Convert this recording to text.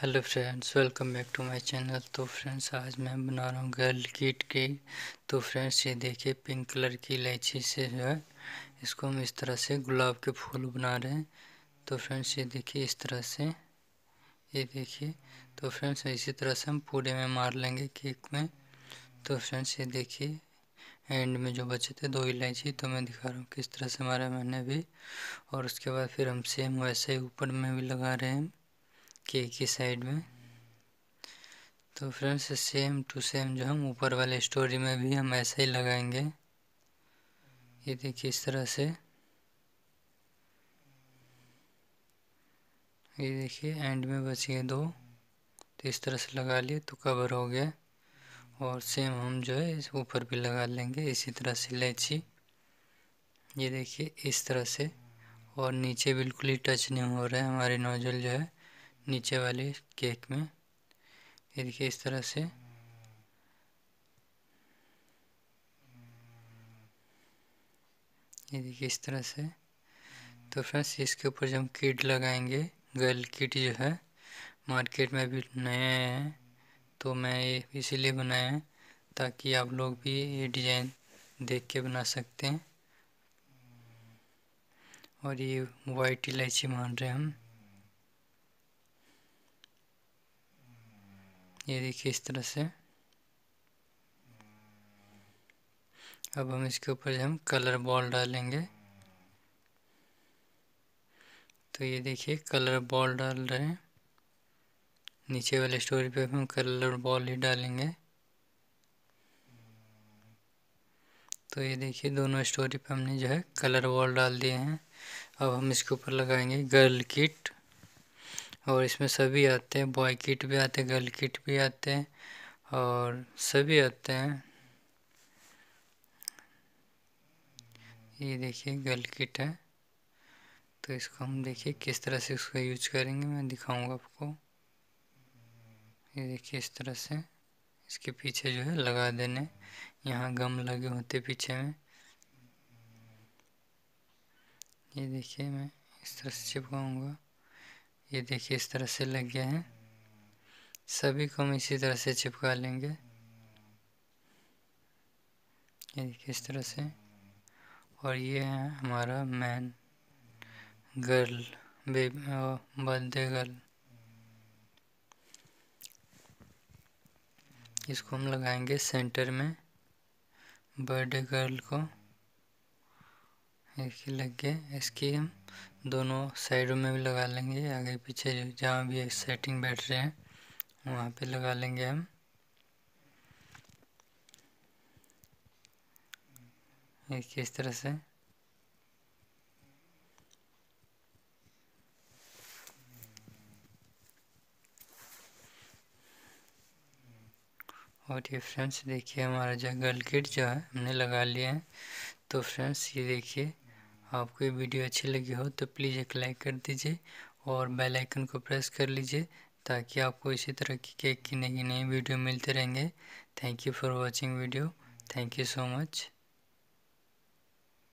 hello friends welcome back to my channel तो friends आज मैं बना रहा हूँ गर्ल किट की तो फ्रेंड्स ये देखिए पिंक कलर की इलायची से जो है इसको हम इस तरह से गुलाब के फूल बना रहे हैं तो फ्रेंड्स ये देखिए इस तरह से ये देखिए तो फ्रेंड्स इसी तरह से हम पूरे में मार लेंगे केक में तो फ्रेंड्स ये देखिए एंड में जो बचे थे दो इलायची तो मैं दिखा रहा हूँ किस तरह से मारा मैंने भी और उसके बाद फिर हम सेम वैसे ही ऊपर में भी लगा रहे हैं के की साइड में तो फ्रेंड्स सेम टू सेम जो हम ऊपर वाले स्टोरी में भी हम ऐसे ही लगाएंगे ये देखिए इस तरह से ये देखिए एंड में बचिए दो तो इस तरह से लगा लिए तो कवर हो गया और सेम हम जो है इस ऊपर भी लगा लेंगे इसी तरह से लेची ये देखिए इस तरह से और नीचे बिल्कुल ही टच नहीं हो रहा है हमारे नोजल जो है नीचे वाले केक में ये देखिए इस तरह से ये देखिए इस तरह से तो फ्रेंड्स इसके ऊपर जब हम किट लगाएंगे गर्ल किट जो है मार्केट में भी नए आए हैं तो मैं ये इसीलिए बनाया है ताकि आप लोग भी ये डिज़ाइन देख के बना सकते हैं और ये वाइट इलायची मान रहे हैं हम ये देखिए इस तरह से अब हम इसके ऊपर हम कलर बॉल डालेंगे तो ये देखिए कलर बॉल डाल रहे हैं नीचे वाले स्टोरी पे हम कलर बॉल ही डालेंगे तो ये देखिए दोनों स्टोरी पे हमने जो है कलर बॉल डाल दिए हैं अब हम इसके ऊपर लगाएंगे गर्ल किट और इसमें सभी आते हैं बॉय किट भी आते हैं गर्ल किट भी आते हैं और सभी आते हैं ये देखिए गर्ल किट है तो इसको हम देखिए किस तरह से इसको यूज करेंगे मैं दिखाऊंगा आपको ये देखिए इस तरह से इसके पीछे जो है लगा देने यहाँ गम लगे होते पीछे में ये देखिए मैं इस तरह से चिपकाऊंगा ये देखिए इस तरह से लग गया है सभी को हम इसी तरह से चिपका लेंगे ये देखिए इस तरह से और ये है हमारा main girl baby birthday girl इसको हम लगाएंगे सेंटर में बर्थडे गर्ल को ही लग गया इसकी हम दोनों साइडों में भी लगा लेंगे आगे पीछे जहाँ भी सेटिंग बैठ रहे हैं वहाँ पे लगा लेंगे हम एक इस तरह से और ये फ्रेंड्स देखिए हमारा जो गर्ल किट जो है हमने लगा लिया है तो फ्रेंड्स ये देखिए आपको ये वीडियो अच्छी लगी हो तो प्लीज़ एक लाइक कर दीजिए और बेल आइकन को प्रेस कर लीजिए ताकि आपको इसी तरह की केक की नई नई वीडियो मिलते रहेंगे thank you for watching video thank you so much